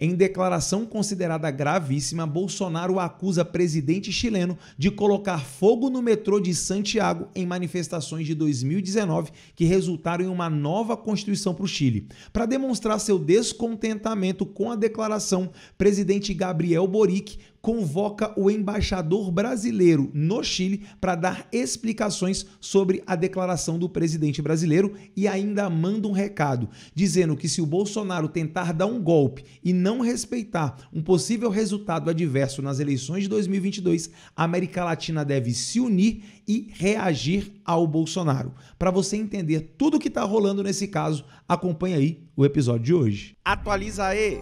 Em declaração considerada gravíssima, Bolsonaro acusa presidente chileno de colocar fogo no metrô de Santiago em manifestações de 2019 que resultaram em uma nova constituição para o Chile. Para demonstrar seu descontentamento com a declaração, presidente Gabriel Boric convoca o embaixador brasileiro no Chile para dar explicações sobre a declaração do presidente brasileiro e ainda manda um recado dizendo que se o Bolsonaro tentar dar um golpe e não respeitar um possível resultado adverso nas eleições de 2022, a América Latina deve se unir e reagir ao Bolsonaro. Para você entender tudo o que está rolando nesse caso, acompanha aí o episódio de hoje. Atualiza aí!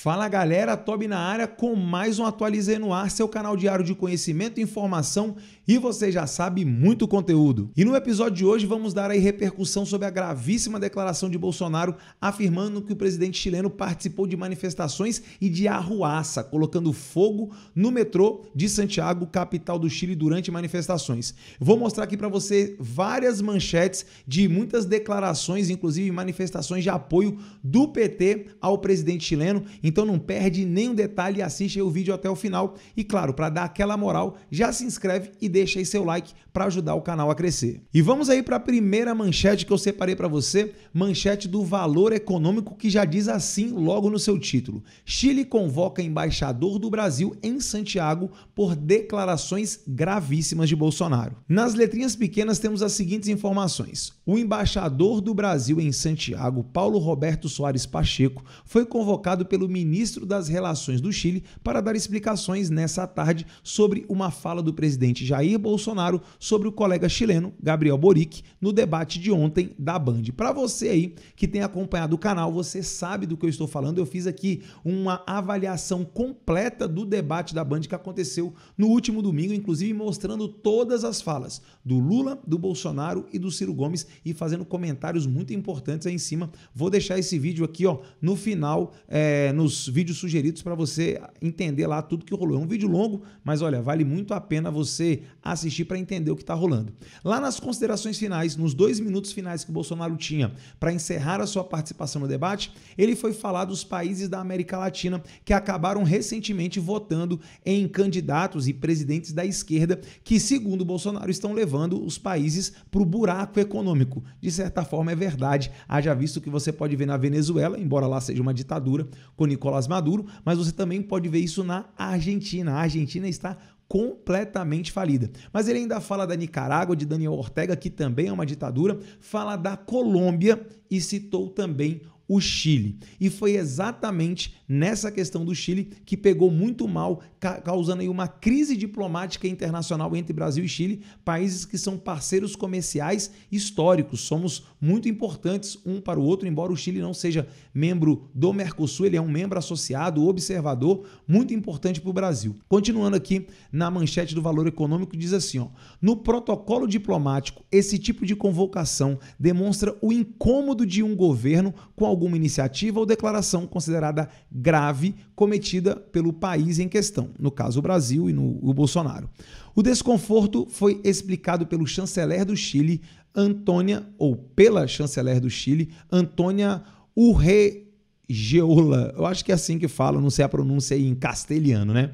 Fala galera, Toby na área com mais um Atualizei no Ar, seu canal diário de conhecimento e informação e você já sabe, muito conteúdo. E no episódio de hoje vamos dar aí repercussão sobre a gravíssima declaração de Bolsonaro afirmando que o presidente chileno participou de manifestações e de arruaça, colocando fogo no metrô de Santiago, capital do Chile, durante manifestações. Vou mostrar aqui para você várias manchetes de muitas declarações, inclusive manifestações de apoio do PT ao presidente chileno. Então não perde nenhum detalhe e assiste o vídeo até o final. E claro, para dar aquela moral, já se inscreve e deixa aí seu like para ajudar o canal a crescer. E vamos aí para a primeira manchete que eu separei para você, manchete do valor econômico que já diz assim logo no seu título. Chile convoca embaixador do Brasil em Santiago por declarações gravíssimas de Bolsonaro. Nas letrinhas pequenas temos as seguintes informações. O embaixador do Brasil em Santiago, Paulo Roberto Soares Pacheco, foi convocado pelo ministro ministro das Relações do Chile para dar explicações nessa tarde sobre uma fala do presidente Jair Bolsonaro sobre o colega chileno Gabriel Boric no debate de ontem da Band. Para você aí que tem acompanhado o canal, você sabe do que eu estou falando. Eu fiz aqui uma avaliação completa do debate da Band que aconteceu no último domingo, inclusive mostrando todas as falas do Lula, do Bolsonaro e do Ciro Gomes e fazendo comentários muito importantes aí em cima. Vou deixar esse vídeo aqui, ó, no final, é, nos alguns vídeos sugeridos para você entender lá tudo que rolou. É um vídeo longo, mas olha, vale muito a pena você assistir para entender o que está rolando. Lá nas considerações finais, nos dois minutos finais que o Bolsonaro tinha para encerrar a sua participação no debate, ele foi falar dos países da América Latina que acabaram recentemente votando em candidatos e presidentes da esquerda que, segundo Bolsonaro, estão levando os países para o buraco econômico. De certa forma, é verdade, haja visto que você pode ver na Venezuela, embora lá seja uma ditadura, com Nicolás Maduro, mas você também pode ver isso na Argentina. A Argentina está completamente falida. Mas ele ainda fala da Nicarágua, de Daniel Ortega, que também é uma ditadura, fala da Colômbia e citou também o Chile. E foi exatamente nessa questão do Chile que pegou muito mal, ca causando aí uma crise diplomática internacional entre Brasil e Chile, países que são parceiros comerciais históricos. Somos muito importantes um para o outro, embora o Chile não seja membro do Mercosul, ele é um membro associado, observador, muito importante para o Brasil. Continuando aqui na manchete do Valor Econômico, diz assim: ó, no protocolo diplomático, esse tipo de convocação demonstra o incômodo de um governo com algum alguma iniciativa ou declaração considerada grave cometida pelo país em questão, no caso o Brasil e no o Bolsonaro. O desconforto foi explicado pelo chanceler do Chile, Antônia, ou pela chanceler do Chile, Antônia Urregeola. Eu acho que é assim que fala, não sei a pronúncia aí em castelhano, né?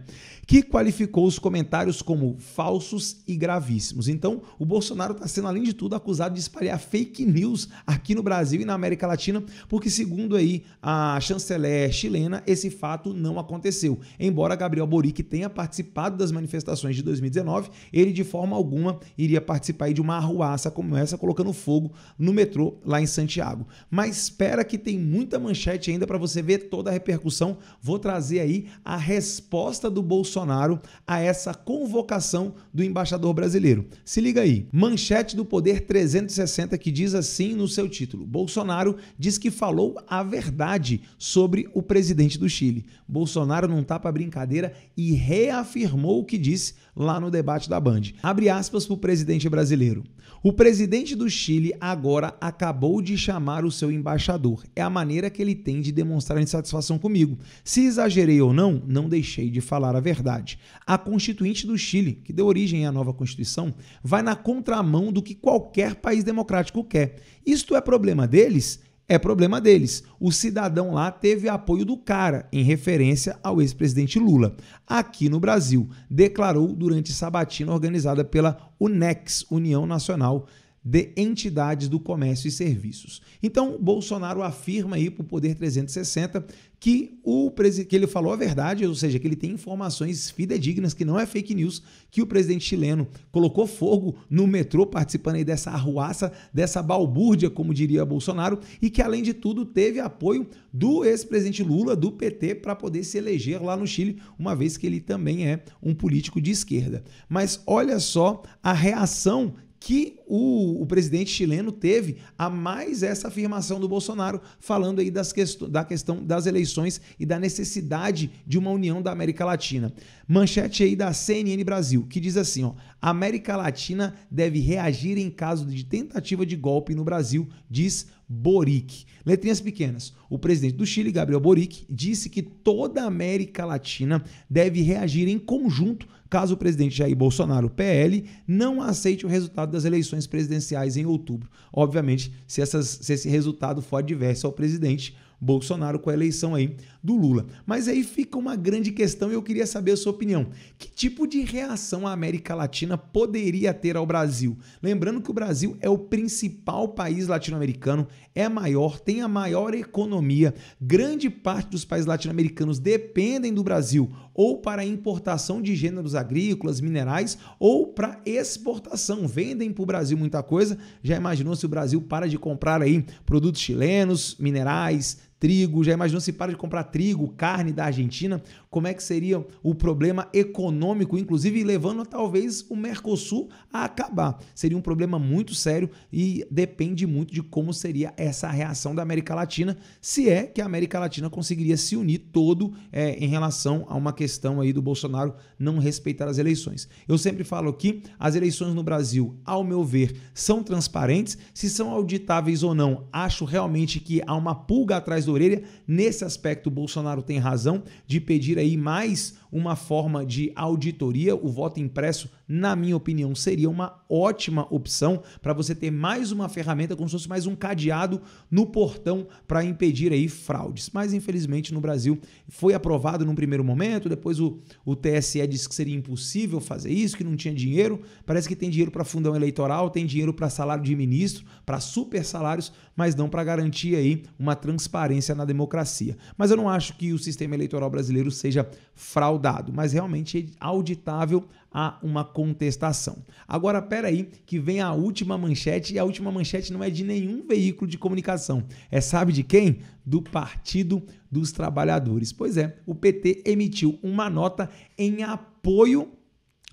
que qualificou os comentários como falsos e gravíssimos. Então, o Bolsonaro está sendo, além de tudo, acusado de espalhar fake news aqui no Brasil e na América Latina, porque, segundo aí a chanceler chilena, esse fato não aconteceu. Embora Gabriel Boric tenha participado das manifestações de 2019, ele de forma alguma iria participar de uma arruaça como essa, colocando fogo no metrô lá em Santiago. Mas espera que tem muita manchete ainda para você ver toda a repercussão. Vou trazer aí a resposta do Bolsonaro Bolsonaro a essa convocação do embaixador brasileiro. Se liga aí. Manchete do Poder 360 que diz assim no seu título: Bolsonaro diz que falou a verdade sobre o presidente do Chile. Bolsonaro não tapa tá para brincadeira e reafirmou o que disse lá no debate da Band. Abre aspas para o presidente brasileiro. O presidente do Chile agora acabou de chamar o seu embaixador. É a maneira que ele tem de demonstrar insatisfação comigo. Se exagerei ou não, não deixei de falar a verdade. A Constituinte do Chile, que deu origem à nova Constituição, vai na contramão do que qualquer país democrático quer. Isto é problema deles? é problema deles. O cidadão lá teve apoio do cara, em referência ao ex-presidente Lula. Aqui no Brasil, declarou durante sabatina organizada pela UNEX, União Nacional de de entidades do comércio e serviços. Então, Bolsonaro afirma aí para o Poder 360 que o que ele falou a verdade, ou seja, que ele tem informações fidedignas, que não é fake news, que o presidente chileno colocou fogo no metrô, participando aí dessa arruaça, dessa balbúrdia, como diria Bolsonaro, e que, além de tudo, teve apoio do ex-presidente Lula, do PT, para poder se eleger lá no Chile, uma vez que ele também é um político de esquerda. Mas olha só a reação que o, o, presidente chileno teve a mais essa afirmação do Bolsonaro, falando aí das quest da questão das eleições e da necessidade de uma união da América Latina. Manchete aí da CNN Brasil, que diz assim: ó, a América Latina deve reagir em caso de tentativa de golpe no Brasil, diz Boric. Letrinhas pequenas. O presidente do Chile, Gabriel Boric, disse que toda a América Latina deve reagir em conjunto caso o presidente Jair Bolsonaro, PL, não aceite o resultado das eleições presidenciais em outubro. Obviamente, se, essas, se esse resultado for adverso ao presidente Bolsonaro com a eleição aí do Lula. Mas aí fica uma grande questão e eu queria saber a sua opinião. Que tipo de reação a América Latina poderia ter ao Brasil? Lembrando que o Brasil é o principal país latino-americano, é maior, tem a maior economia. Grande parte dos países latino-americanos dependem do Brasil ou para importação de gêneros agrícolas, minerais ou para exportação. Vendem para o Brasil muita coisa. Já imaginou se o Brasil para de comprar aí produtos chilenos, minerais, trigo, já imaginou se para de comprar trigo, carne da Argentina, como é que seria o problema econômico, inclusive levando talvez o Mercosul a acabar. Seria um problema muito sério e depende muito de como seria essa reação da América Latina, se é que a América Latina conseguiria se unir todo é, em relação a uma questão aí do Bolsonaro não respeitar as eleições. Eu sempre falo aqui, as eleições no Brasil, ao meu ver, são transparentes, se são auditáveis ou não, acho realmente que há uma pulga atrás do orelha. Nesse aspecto, o Bolsonaro tem razão de pedir aí mais uma forma de auditoria. O voto impresso, na minha opinião, seria uma ótima opção para você ter mais uma ferramenta, como se fosse mais um cadeado no portão para impedir aí fraudes. Mas infelizmente no Brasil foi aprovado num primeiro momento, depois o, o TSE disse que seria impossível fazer isso, que não tinha dinheiro. Parece que tem dinheiro para fundão eleitoral, tem dinheiro para salário de ministro, para super salários, mas não para garantir aí uma transparência na democracia. Mas eu não acho que o sistema eleitoral brasileiro seja fraude fraudado, mas realmente é auditável a uma contestação. Agora, peraí, que vem a última manchete, e a última manchete não é de nenhum veículo de comunicação. É sabe de quem? Do Partido dos Trabalhadores. Pois é, o PT emitiu uma nota em apoio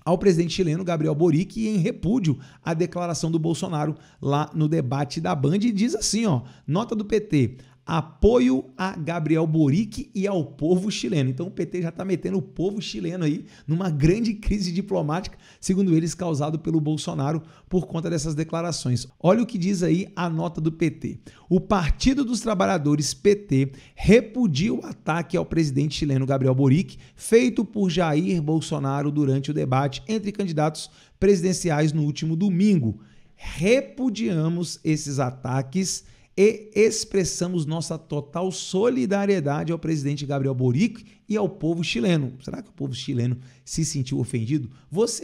ao presidente chileno Gabriel Boric e em repúdio à declaração do Bolsonaro lá no debate da Band e diz assim, ó, nota do PT apoio a Gabriel Boric e ao povo chileno. Então o PT já está metendo o povo chileno aí numa grande crise diplomática, segundo eles, causado pelo Bolsonaro por conta dessas declarações. Olha o que diz aí a nota do PT. O Partido dos Trabalhadores, PT, repudia o ataque ao presidente chileno Gabriel Boric, feito por Jair Bolsonaro durante o debate entre candidatos presidenciais no último domingo. Repudiamos esses ataques e expressamos nossa total solidariedade ao presidente Gabriel Boric e ao povo chileno. Será que o povo chileno se sentiu ofendido?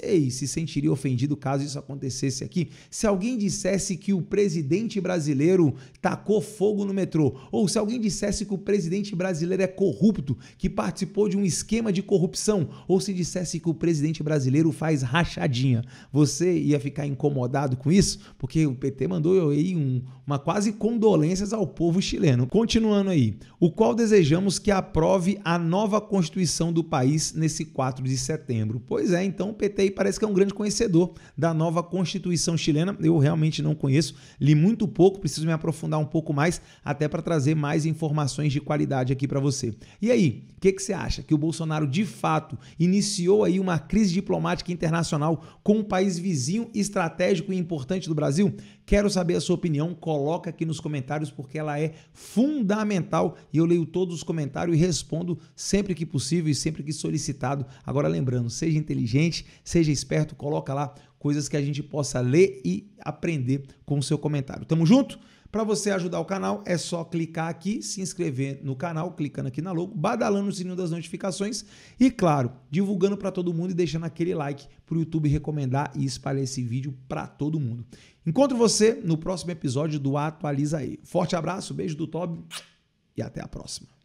aí se sentiria ofendido caso isso acontecesse aqui? Se alguém dissesse que o presidente brasileiro tacou fogo no metrô, ou se alguém dissesse que o presidente brasileiro é corrupto, que participou de um esquema de corrupção, ou se dissesse que o presidente brasileiro faz rachadinha, você ia ficar incomodado com isso? Porque o PT mandou aí um, uma quase condolências ao povo chileno. Continuando aí, o qual desejamos que aprove a nova nova Constituição do país nesse 4 de setembro. Pois é, então o PT parece que é um grande conhecedor da nova Constituição chilena. Eu realmente não conheço, li muito pouco, preciso me aprofundar um pouco mais, até para trazer mais informações de qualidade aqui para você. E aí, o que, que você acha? Que o Bolsonaro de fato iniciou aí uma crise diplomática internacional com um país vizinho estratégico e importante do Brasil? Quero saber a sua opinião, coloca aqui nos comentários porque ela é fundamental e eu leio todos os comentários e respondo sempre sempre que possível e sempre que solicitado. Agora lembrando, seja inteligente, seja esperto, coloca lá coisas que a gente possa ler e aprender com o seu comentário. Tamo junto? Para você ajudar o canal, é só clicar aqui, se inscrever no canal, clicando aqui na logo, badalando o sininho das notificações e, claro, divulgando para todo mundo e deixando aquele like para o YouTube recomendar e espalhar esse vídeo para todo mundo. Encontro você no próximo episódio do Atualiza aí. Forte abraço, beijo do Tob e até a próxima.